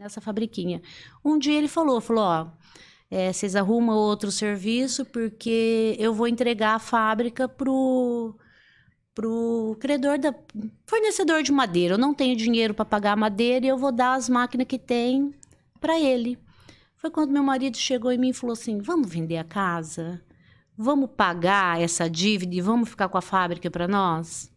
nessa fabriquinha. Um dia ele falou, falou, ó, é, vocês arrumam outro serviço porque eu vou entregar a fábrica pro pro credor da fornecedor de madeira. Eu não tenho dinheiro para pagar a madeira e eu vou dar as máquinas que tem para ele. Foi quando meu marido chegou em mim e falou assim: "Vamos vender a casa? Vamos pagar essa dívida e vamos ficar com a fábrica para nós?"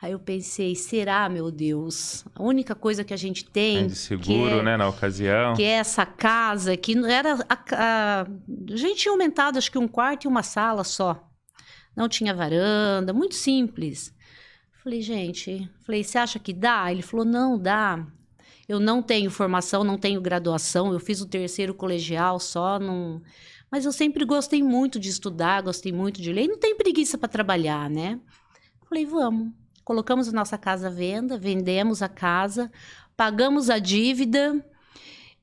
Aí eu pensei, será, meu Deus? A única coisa que a gente tem. É de seguro, é, né, na ocasião. Que é essa casa, que era. A, a, a gente tinha aumentado, acho que um quarto e uma sala só. Não tinha varanda, muito simples. Falei, gente, falei, você acha que dá? Ele falou, não, dá. Eu não tenho formação, não tenho graduação, eu fiz o terceiro colegial só, não. Mas eu sempre gostei muito de estudar, gostei muito de ler, e não tem preguiça para trabalhar, né? Falei, vamos colocamos a nossa casa à venda, vendemos a casa, pagamos a dívida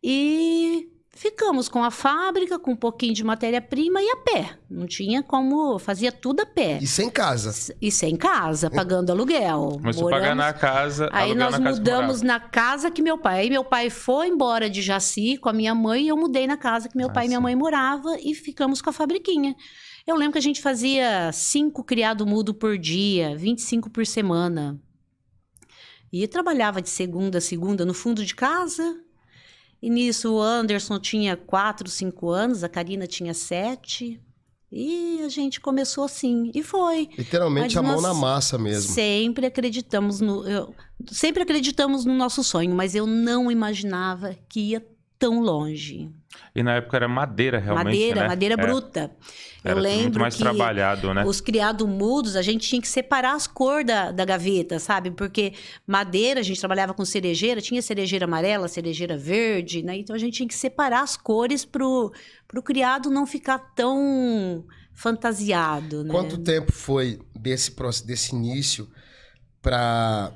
e ficamos com a fábrica, com um pouquinho de matéria-prima e a pé. Não tinha como, fazia tudo a pé. E sem casa. E sem casa, pagando aluguel. Começou a pagar na casa. Aí nós na mudamos casa na casa que meu pai. Aí meu pai foi embora de Jaci com a minha mãe e eu mudei na casa que meu ah, pai sim. e minha mãe morava e ficamos com a fabriquinha. Eu lembro que a gente fazia cinco criado mudo por dia, 25 por semana. E trabalhava de segunda a segunda no fundo de casa. E nisso o Anderson tinha quatro, cinco anos, a Karina tinha sete E a gente começou assim. E foi. Literalmente Mas a mão na massa mesmo. Sempre acreditamos no. Eu, sempre acreditamos no nosso sonho, mas eu não imaginava que ia tão longe. E na época era madeira, realmente. Madeira, né? madeira é. bruta. Era Eu lembro. Muito mais que trabalhado, né? Os criados mudos, a gente tinha que separar as cores da, da gaveta, sabe? Porque madeira, a gente trabalhava com cerejeira, tinha cerejeira amarela, cerejeira verde, né? Então a gente tinha que separar as cores pro, pro criado não ficar tão fantasiado, né? Quanto tempo foi desse, desse início para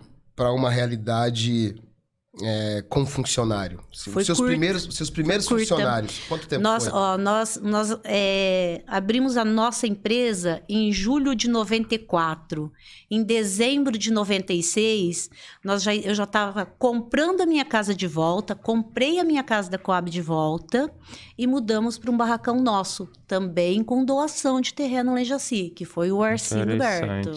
uma realidade é, com funcionário? Foi seus curta, primeiros, seus primeiros funcionários, quanto tempo nós, foi? Ó, nós nós é, abrimos a nossa empresa em julho de 94. Em dezembro de 96, nós já, eu já estava comprando a minha casa de volta, comprei a minha casa da Coab de volta e mudamos para um barracão nosso, também com doação de terreno no em Jaci, que foi o Arcindo Berto.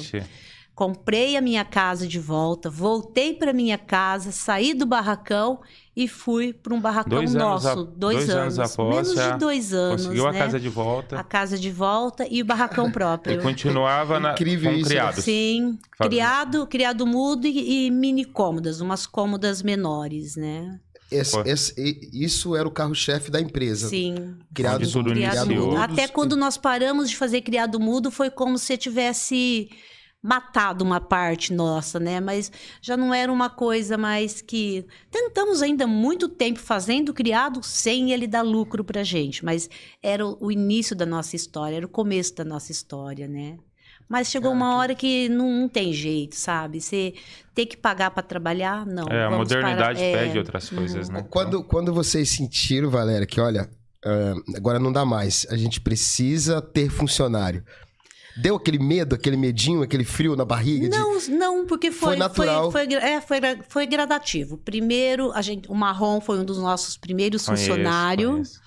Comprei a minha casa de volta, voltei para minha casa, saí do barracão e fui para um barracão dois nosso. Anos a, dois, dois, anos, anos após, menos de é. dois anos. Conseguiu né? a casa de volta. A casa de volta e o barracão próprio. E continuava na, Incrível com isso. Né? criados. Sim, criado, criado mudo e, e mini cômodas, umas cômodas menores, né? Esse, esse, isso era o carro-chefe da empresa. Sim. Criado, criado mudo. Até quando nós paramos de fazer criado mudo, foi como se tivesse matado uma parte nossa, né? Mas já não era uma coisa mais que tentamos ainda muito tempo fazendo criado sem ele dar lucro para gente, mas era o início da nossa história, era o começo da nossa história, né? Mas chegou uma hora que não, não, tem jeito, sabe? Você tem que pagar para trabalhar, não. É, a modernidade para... pede é... outras coisas, uhum. né? Quando, então quando vocês sentiram, Valéria, que olha, ah, agora não dá mais, a gente precisa ter funcionário. Deu aquele medo, aquele medinho, aquele frio na barriga? Não, de... não, porque foi, foi natural. Foi, foi, é, foi, foi, gradativo. Primeiro, a gente, o Marrom foi um dos nossos primeiros funcionários.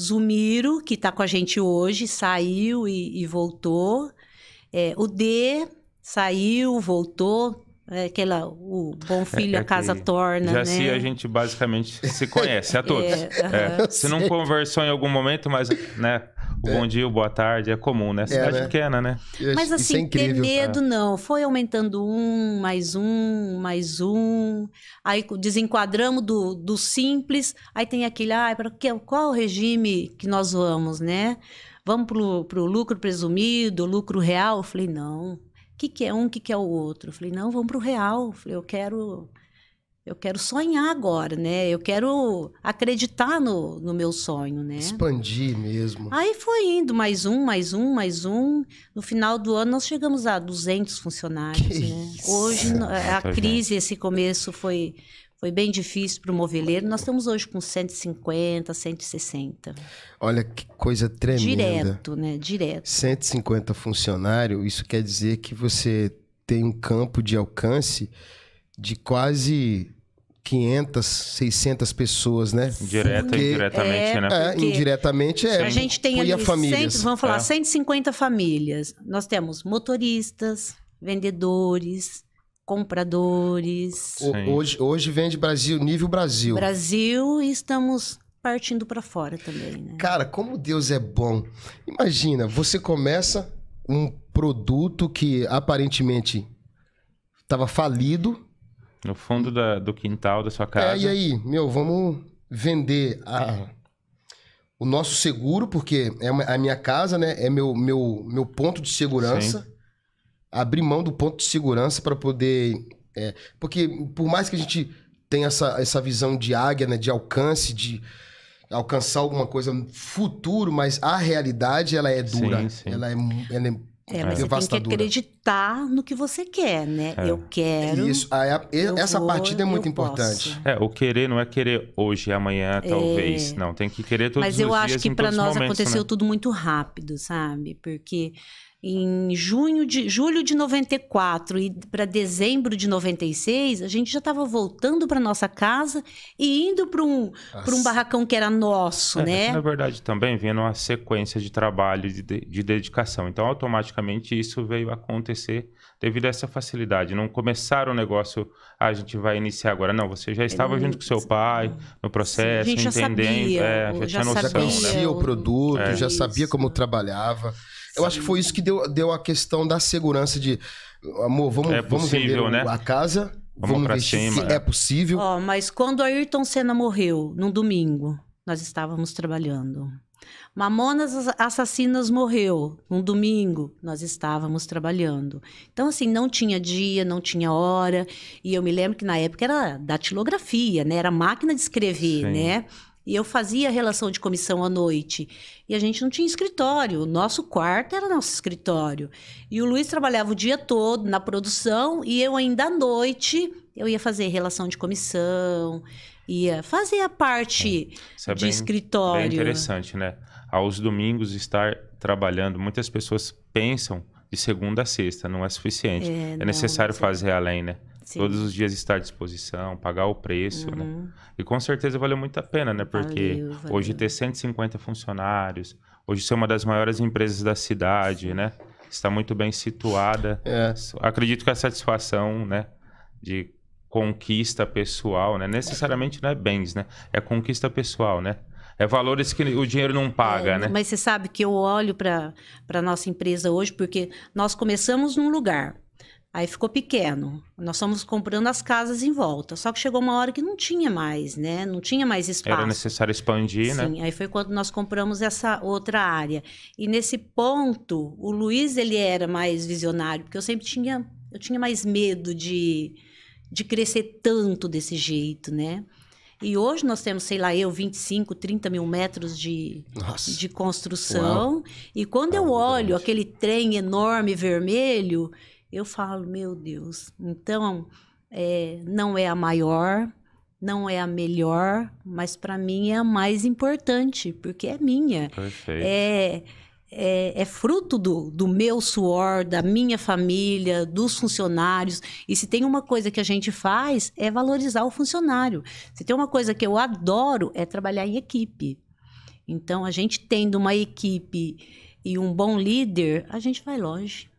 Zumiro, que está com a gente hoje, saiu e, e voltou. É, o D saiu, voltou. É aquela, o bom é, filho, é, a casa torna. Já né? se a gente basicamente se conhece, a todos. É, uh -huh. É, se não conversou em algum momento, mas né, o bom é. dia, o boa tarde, é comum, né? É, Cidade né? pequena, né? É Mas assim, ter medo não. Foi aumentando um, mais um, mais um. Aí desenquadramos do, do simples. Aí tem aquele, ah, para qual regime que nós vamos, né? Vamos pro, pro lucro presumido, lucro real? Eu falei, não. O que, que é um, o que, que é o outro? Eu falei, não, vamos pro real. Eu falei, eu quero eu quero sonhar agora, né? Eu quero acreditar no, no meu sonho, né? Expandir mesmo. Aí foi indo, mais um, mais um, mais um. No final do ano, nós chegamos a 200 funcionários, que né? Isso. Hoje, é, a crise, esse começo foi, foi bem difícil para o moveleiro. Nós estamos hoje com 150, 160. Olha que coisa tremenda. Direto, né? Direto. 150 funcionários, isso quer dizer que você tem um campo de alcance de quase 500, 600 pessoas, né? Direta e indiretamente, é, né? É, é indiretamente é. A gente tem ali, famílias. 100, vamos falar, é. 150 famílias. Nós temos motoristas, vendedores, compradores. O, hoje, hoje vende Brasil, nível Brasil. Brasil e estamos partindo para fora também, né? Cara, como Deus é bom. Imagina, você começa um produto que aparentemente estava falido, no fundo da, do quintal da sua casa. É, e aí, meu, vamos vender a, o nosso seguro, porque é a minha casa, né? É meu, meu, meu ponto de segurança. Sim. Abrir mão do ponto de segurança para poder. É, porque por mais que a gente tenha essa, essa visão de águia, né? De alcance, de alcançar alguma coisa no futuro, mas a realidade ela é dura. Sim, sim. Ela, é, ela é é, mas é. você tem que acreditar no que você quer, né? É. Eu quero. Isso, ah, é, eu essa vou, partida é muito importante. Posso. É, o querer não é querer hoje e amanhã, é. talvez. Não, tem que querer todos mas os dias. Mas eu acho que para nós momentos, aconteceu né? tudo muito rápido, sabe? Porque em junho de julho de 94 e para dezembro de 96, a gente já estava voltando para nossa casa e indo para um, um barracão que era nosso, é, né? Na verdade, também vindo uma sequência de trabalho de, de dedicação. Então, automaticamente isso veio acontecer devido a essa facilidade. Não começaram o negócio, ah, a gente vai iniciar agora. Não, você já estava é, junto com seu pai no processo, entendendo, já, sabia, é, já, já tinha noção. né? o produto, é. já sabia como trabalhava. Eu acho que foi isso que deu, deu a questão da segurança de, amor, vamos, é possível, vamos vender né? a casa, vamos, vamos investir cima, se é, possível. mas quando Ayrton Senna morreu, num domingo, nós estávamos trabalhando. Mamonas Assassinas morreu num domingo, nós estávamos trabalhando. Então, assim, não tinha dia, não tinha hora. E eu me lembro que na época era datilografia, né? Era máquina de escrever, Sim. né? E eu fazia relação de comissão à noite. E a gente não tinha escritório. O nosso quarto era nosso escritório. E o Luiz trabalhava o dia todo na produção e eu ainda à noite eu ia fazer relação de comissão, ia fazer a parte é, Isso é de bem, escritório. Bem interessante, né? Aos domingos estar trabalhando, muitas pessoas pensam de segunda a sexta, não é suficiente. É, é não, necessário é fazer além, né? Sim. Todos os dias estar à disposição, pagar o preço, né? uhum. né? E com certeza valeu muito a pena, né? Porque valeu, valeu. hoje ter 150 funcionários, hoje ser uma das maiores empresas da cidade, né? Está muito bem situada. É. Acredito que a satisfação, né? De conquista pessoal, né? Necessariamente não é bens, né? É conquista pessoal, né? É valores que o dinheiro não paga, é, né? Mas você sabe que eu olho para a nossa empresa hoje, porque nós começamos num lugar. Aí ficou pequeno. Nós fomos comprando as casas em volta. Só que chegou uma hora que não tinha mais, né? Não tinha mais espaço. Era necessário expandir, Sim, né? Sim, aí foi quando nós compramos essa outra área. E nesse ponto, o Luiz, ele era mais visionário, porque eu sempre tinha, eu tinha mais medo de, de crescer tanto desse jeito, né? E hoje nós temos, sei lá, eu 25, 30 mil metros de, de construção. Uau. E quando Uau, eu olho verdade. aquele trem enorme vermelho, eu falo, meu Deus, então é, não é a maior, não é a melhor, mas para mim é a mais importante, porque é minha. Perfeito. É, é, é, fruto do, do meu suor, da minha família, dos funcionários. E se tem uma coisa que a gente faz, é valorizar o funcionário. Se tem uma coisa que eu adoro, é trabalhar em equipe. Então, a gente tendo uma equipe e um bom líder, a gente vai longe.